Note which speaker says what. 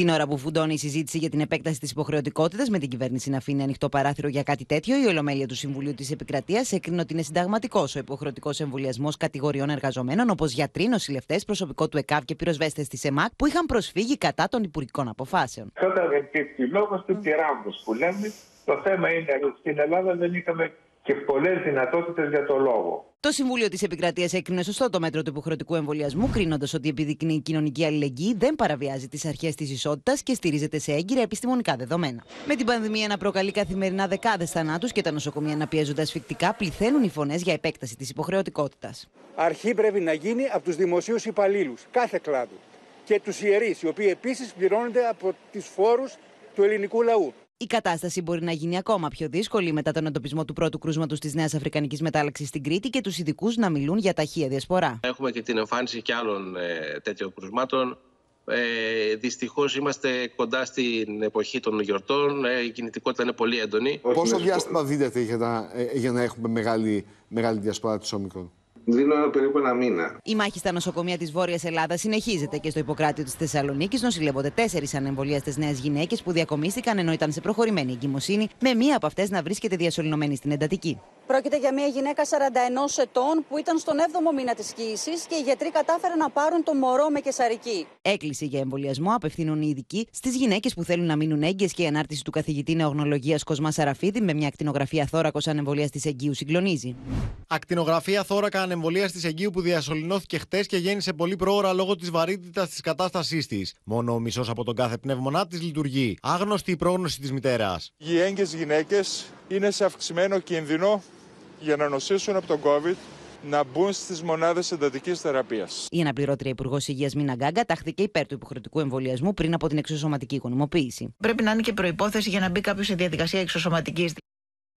Speaker 1: Την ώρα που φουντώνει η συζήτηση για την επέκταση της υποχρεωτικότητας με την κυβέρνηση να αφήνει ανοιχτό παράθυρο για κάτι τέτοιο, η Ολομέλεια του Συμβουλίου της Επικρατείας έκρινε ότι είναι συνταγματικός ο υποχρεωτικός εμβολιασμός κατηγοριών εργαζομένων όπως γιατροί, νοσηλευτέ, προσωπικό του ΕΚΑΒ και πυροσβέστες της ΕΜΑΚ που είχαν προσφύγει κατά των υπουργικών αποφάσεων. Κατά του που λέμε, το θέμα είναι ότι στην Ελλάδα δεν είχαμε και πολλές δυνατότητες για το λόγο. Το Συμβούλιο της Επικρατείας έκρινε σωστό το μέτρο του υποχρεωτικού εμβολιασμού, κρίνοντας ότι επιδεικνύει η κοινωνική αλληλεγγύη, δεν παραβιάζει τις αρχές της ισότητας και στηρίζεται σε έγκυρα επιστημονικά δεδομένα. Με την πανδημία να προκαλεί καθημερινά δεκάδες θανάτους και τα νοσοκομεία να πιέζονται ασφικτικά, πληθαίνουν οι φωνές για επέκταση της υποχρεωτικότητας. Αρχή πρέπει να γίνει από τους δημοσίους υπαλλήλους κάθε κλάδου και τους ιερείς, οι οποίοι επίσης πληρώνονται από τους φόρους του ελληνικού λαού. Η κατάσταση μπορεί να γίνει ακόμα πιο δύσκολη μετά τον εντοπισμό του πρώτου κρούσματος της Νέας Αφρικανικής Μετάλλαξης στην Κρήτη και τους ειδικούς να μιλούν για ταχεία διασπορά. Έχουμε και την εμφάνιση και άλλων ε, τέτοιων κρούσματων. Ε, Δυστυχώς είμαστε κοντά στην εποχή των γιορτών. Ε, η κινητικότητα είναι πολύ έντονη. Πόσο ναι. διάστημα δίδεται για να, ε, για να έχουμε μεγάλη, μεγάλη διασπορά της Όμικρον. Δίνω περίπου ένα μήνα. Η μάχη στα νοσοκομεία της Βόρειας Ελλάδας συνεχίζεται και στο υποκράτη της Θεσσαλονίκης νοσηλεύονται τέσσερις ανεμβολίαστε νέες γυναίκες που διακομίστηκαν ενώ ήταν σε προχωρημένη εγκυμοσύνη, με μία από αυτές να βρίσκεται διασωληνωμένη στην εντατική. Πρόκειται για μια γυναίκα 41 ετών που ήταν στον 7ο μήνα της κοίηση και οι γιατροί κατάφεραν να πάρουν το μωρό με κεσαρική. Έκκληση για εμβολιασμό απευθύνουν οι ειδικοί στις γυναίκες που θέλουν να μείνουν έγκυες και η ανάρτηση του καθηγητή νεογνολογία Κοσμά Σαραφίδη με μια ακτινογραφία θώρακος ανεμβολίας της Εγγύου συγκλονίζει. Ακτινογραφία θώρακα ανεμβολίας της Εγγύου που διασωληνώθηκε χτες και γέννησε πολύ πρόωρα λόγω της βαρύτητας της κατάστασής της. Μόνο ο μισός από τον κάθε πνεύμονά της λειτουργεί. Άγνωστη η πρόγνωση της μητέρας. Οι γυναίκες είναι σε αυξημένο κίνδυνο για να νοσήσουν από τον COVID να μπουν στις μονάδες εντατικής θεραπείας. Η αναπληρώτρια Υπουργός Υγείας Μίνα Γκάγκα τάχθηκε υπέρ του υποχρεωτικού εμβολιασμού πριν από την εξωσωματική οικονομοποίηση. Πρέπει να είναι και προπόθεση για να μπει κάποιος σε διαδικασία εξωσωματικής.